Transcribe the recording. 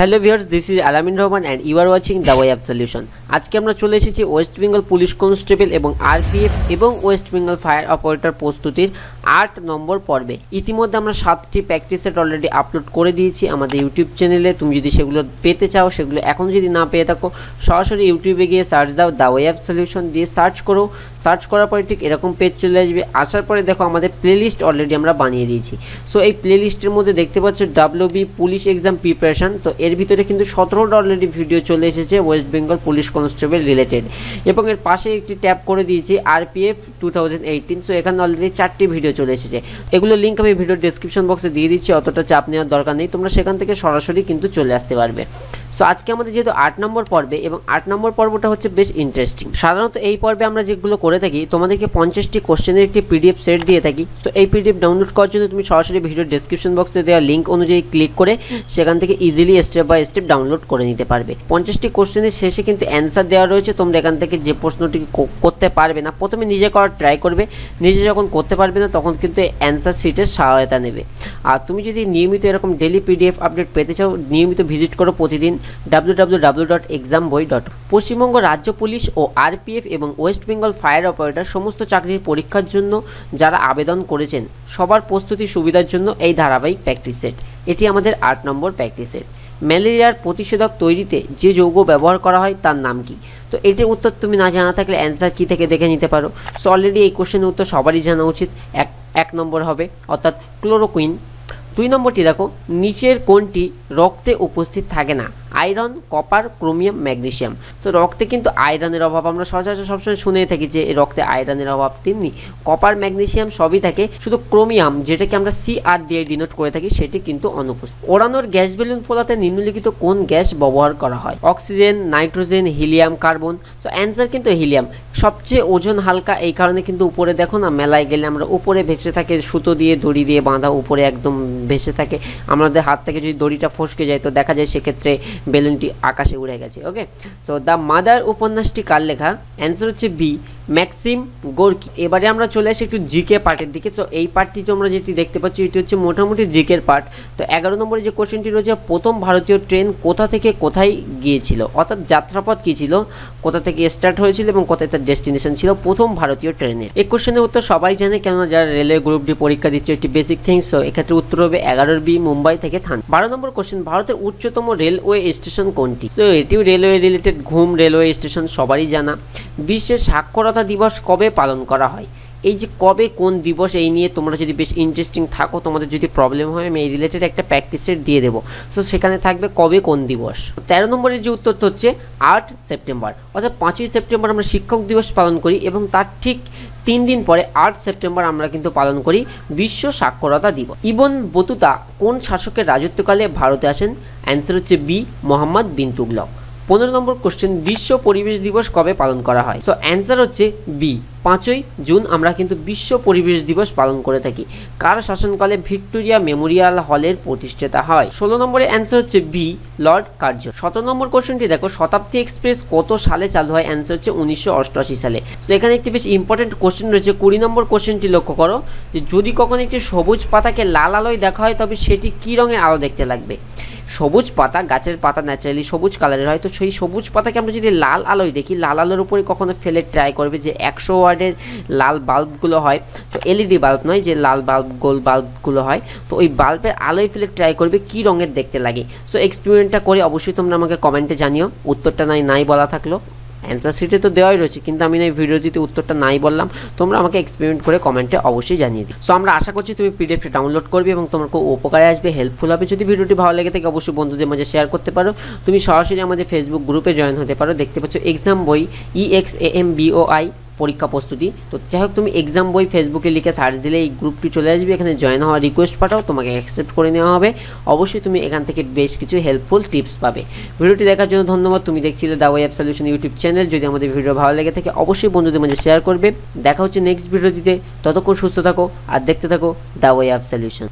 hello viewers this is Alamin Rahman and you are watching the way of solution আজকে আমরা চলে এসেছি ওয়েস্ট বেঙ্গল পুলিশ কনস্টেবল এবং RPF এবং ওয়েস্ট বেঙ্গল ফায়ার অপারেটর প্রস্তুতির আট নম্বর পর্বে ইতিমধ্যে আমরা সাতটি প্র্যাকটিস সেট অলরেডি আপলোড করে দিয়েছি আমাদের ইউটিউব চ্যানেলে তুমি যদি সেগুলো পেতে চাও সেগুলো এখন যদি না পেয়ে থাকো সরাসরি ইউটিউবে গিয়ে সার্চ দাও দ্য ওয়ে অফ সলিউশন দিয়ে সার্চ করো সার্চ করার পরে ঠিক এরকম পেজ চলে আসবে আসার পরে দেখো আমাদের প্লেলিস্ট অলরেডি আমরা বানিয়ে দিয়েছি সো এই প্লে লিস্টের মধ্যে দেখতে পাচ্ছ ডাব্লিউবি পুলিশ এক্সাম প্রিপারেশন তো এর ভিতরে কিন্তু সতেরো অলরেডি ভিডিও চলে এসেছে West Bengal police constable related এবং এর পাশে একটি ট্যাপ করে দিয়েছি RPF two thousand eighteen so এখানে অলরেডি চারটি ভিডিও চলে এসেছে এগুলো লিঙ্ক আমি ভিডিও ডিসক্রিপশন বক্সে দিয়ে দিচ্ছি অতটা চাপ নেওয়ার দরকার নেই তোমরা সেখান থেকে সরাসরি কিন্তু চলে আসতে পারবে সো আজকে আমাদের যেহেতু আট নম্বর পর্বে এবং আট নম্বর পর্বটা হচ্ছে বেশ ইন্টারেস্টিং সাধারণত এই পর্বে আমরা যেগুলো করে থাকি তোমাদেরকে পঞ্চাশটি কোশ্চেনের একটি পিডিএফ সেট দিয়ে থাকি সো এই পিডিএফ ডাউনলোড করার জন্য তুমি সরাসরি ভিডিওর ডিসক্রিপশন বক্সে দেওয়া লিঙ্ক অনুযায়ী ক্লিক করে সেখান থেকে easily step by step download করে নিতে পারবে পঞ্চাশটি কোশ্চেনের শেষে কিন্তু অ্যান্সার দেওয়া রয়েছে তোমরা এখান থেকে যে প্রশ্নটি করতে পারবে না প্রথমে নিজে করার ট্রাই করবে নিজে যখন করতে পারবে না তখন কিন্তু অ্যান্সার শিটের সহায়তা নেবে আর তুমি যদি নিয়মিত এরকম ডেলি পিডিএফ আপডেট পেতে চাও নিয়মিত ভিজিট করো প্রতিদিন ডাব্লিউডাব্লিউডাব্লিউ ডট এক্সাম বই ডট পশ্চিমবঙ্গ রাজ্য পুলিশ ও আরপিএফ এবং ওয়েস্ট বেঙ্গল ফায়ার অপারেটর সমস্ত চাকরির পরীক্ষার জন্য যারা আবেদন করেছেন সবার প্রস্তুতি সুবিধার জন্য এই ধারাবাহিক প্র্যাকটিস সেট এটি আমাদের আট নম্বর প্র্যাকটিস সেট ম্যালেরিয়ার প্রতিষেধক তৈরিতে যে যৌগ ব্যবহার করা হয় তার নাম কি তো এটির উত্তর তুমি না জানা থাকলে অ্যান্সার কী থেকে দেখে নিতে পারো সো অলরেডি এই কোশ্চেনের উত্তর সবারই জানা উচিত এক এক নম্বর হবে অর্থাৎ ক্লোরোকুইন দুই নম্বরটি দেখো নিচের কোনটি রক্তে উপস্থিত থাকে না আয়রন কপার ক্রোমিয়াম ম্যাগনেশিয়াম তো রক্তে কিন্তু আয়রনের অভাব আমরা সচরাচর সবসময় শুনে থাকি যে রক্তে আয়রনের অভাব তেমনি কপার ম্যাগনেশিয়াম সবই থাকে শুধু ক্রোমিয়াম যেটাকে আমরা সি আর দিয়ে ডিনোট করে থাকি সেটি কিন্তু অনুপস্থিত ওড়ানোর গ্যাস বেলুন ফোলাতে নিম্নলিখিত কোন গ্যাস ব্যবহার করা হয় অক্সিজেন নাইট্রোজেন হিলিয়াম কার্বন তো অ্যান্সার কিন্তু হিলিয়াম সবচেয়ে ওজন হালকা এই কারণে কিন্তু উপরে দেখো না মেলায় গেলে আমরা উপরে ভেসে থাকে সুতো দিয়ে দড়ি দিয়ে বাঁধা উপরে একদম ভেসে থাকে আমাদের হাত থেকে যদি দড়িটা ফসকে যায় তো দেখা যায় সেক্ষেত্রে বেলুনটি আকাশে উড়ে গেছে ওকে সো দ্য মাদার উপন্যাসটি কার লেখা অ্যান্সার হচ্ছে বি ম্যাক্সিম গোর্কি এবারে আমরা চলে আসি একটু জিকে পার্টের দিকে তো এই পার্টটি তোমরা যেটি দেখতে পাচ্ছি এটি হচ্ছে মোটামুটি জিকের পার্ট তো এগারো নম্বরে যে কোশ্চেনটি রয়েছে প্রথম ভারতীয় ট্রেন কোথা থেকে কোথায় গিয়েছিল অর্থাৎ যাত্রাপথ কী ছিল কোথা থেকে স্টার্ট হয়েছিল এবং কোথায় তার ডেস্টিনেশন ছিল প্রথম ভারতীয় ট্রেনের এই কোশ্চেনের উত্তর সবাই জানে কেননা যারা রেলওয়ে গ্রুপটি পরীক্ষা দিচ্ছে একটি বেসিক থিং সো এক্ষেত্রে উত্তর হবে এগারোর বি মুম্বাই থেকে থান বারো নম্বর কোশ্চেন ভারতের উচ্চতম রেলওয়ে স্টেশন কোনটি তো এটিও railway related Ghum railway station সবারই জানা বিশ্বের সাক্ষরতা স্বাধীনতা দিবস কবে পালন করা হয় এই যে কবে কোন দিবস এই নিয়ে তোমরা যদি বেশ ইন্টারেস্টিং থাকো তোমাদের যদি প্রবলেম হয় আমি এই রিলেটেড একটা প্র্যাকটিস সেট দিয়ে দেবো সো সেখানে থাকবে কবে কোন দিবস তেরো নম্বরের যে উত্তরটা হচ্ছে আট সেপ্টেম্বর অর্থাৎ পাঁচই সেপ্টেম্বর আমরা শিক্ষক দিবস পালন করি এবং তার ঠিক তিন দিন পরে আট সেপ্টেম্বর আমরা কিন্তু পালন করি বিশ্ব সাক্ষরতা দিবস ইবন বতুতা কোন শাসকের রাজত্বকালে ভারতে আসেন অ্যান্সার হচ্ছে বি মোহাম্মদ বিন তুগলক পনেরো নম্বর কোশ্চেন বিশ্ব পরিবেশ দিবস কবে পালন করা হয় সো অ্যান্সার হচ্ছে বি পাঁচই জুন আমরা কিন্তু বিশ্ব পরিবেশ দিবস পালন করে থাকি কার শাসনকালে ভিক্টোরিয়া মেমোরিয়াল হলের প্রতিষ্ঠাতা হয় ষোলো নম্বরে অ্যান্সার হচ্ছে বি লর্ড কার্য সতেরো নম্বর কোশ্চেনটি দেখো শতাব্দী এক্সপ্রেস কত সালে চালু হয় অ্যান্সার হচ্ছে উনিশশো সালে সো এখানে একটি বেশ ইম্পর্টেন্ট কোশ্চেন রয়েছে কুড়ি নম্বর কোশ্চেনটি লক্ষ্য করো যে যদি কখনো একটি সবুজ পাতাকে লাল আলোয় দেখা হয় তবে সেটি কী রঙের আলো দেখতে লাগবে সবুজ পাতা গাছের পাতা ন্যাচারালি সবুজ কালারের হয় তো সেই সবুজ পাতাকে আমরা যদি লাল আলোয় দেখি লাল আলোর উপরে কখনো ফেলে ট্রাই করবে যে একশো ওয়ার্ডের লাল বাল্বগুলো হয় তো এলইডি বাল্ব নয় যে লাল বাল্ব গোল বাল্বগুলো হয় তো ওই বাল্বের আলোয় ফেলে ট্রাই করবে কি রঙের দেখতে লাগে সো এক্সপেরিমেন্টটা করে অবশ্যই তোমরা আমাকে কমেন্টে জানিও উত্তরটা নাই নাই বলা থাকলো অ্যান্সার শিটে তো দেওয়াই রয়েছে কিন্তু আমি এই দিতে উত্তরটা নাই বললাম তোমরা আমাকে এক্সপেরিমেন্ট করে কমেন্টে অবশ্যই জানিয়ে দিই সো আমরা আশা করছি তুমি পিডিএফটা ডাউনলোড করবে এবং তোমার খুব উপকারে আসবে হেল্পফুল হবে যদি ভিডিওটি ভালো লেগে থাকে অবশ্যই বন্ধুদের মাঝে শেয়ার করতে পারো তুমি সরাসরি আমাদের ফেসবুক গ্রুপে জয়েন হতে পারো দেখতে পাচ্ছ এক্সাম বই E X A M B O I পরীক্ষা প্রস্তুতি তো যাই হোক তুমি এক্সাম বই ফেসবুকে লিখে সার্চ দিলে এই গ্রুপটি চলে আসবে এখানে জয়েন হওয়ার রিকোয়েস্ট পাঠাও তোমাকে অ্যাকসেপ্ট করে নেওয়া হবে অবশ্যই তুমি এখান থেকে বেশ কিছু হেল্পফুল টিপস পাবে ভিডিওটি দেখার জন্য ধন্যবাদ তুমি দেখছিলে the web solution YouTube channel যদি আমাদের ভিডিও ভালো লেগে থাকে অবশ্যই বন্ধুদের মাঝে শেয়ার করবে দেখা হচ্ছে নেক্সট দিতে ততক্ষণ সুস্থ থাকো আর দেখতে থাকো দা ওয়েব সলিউশন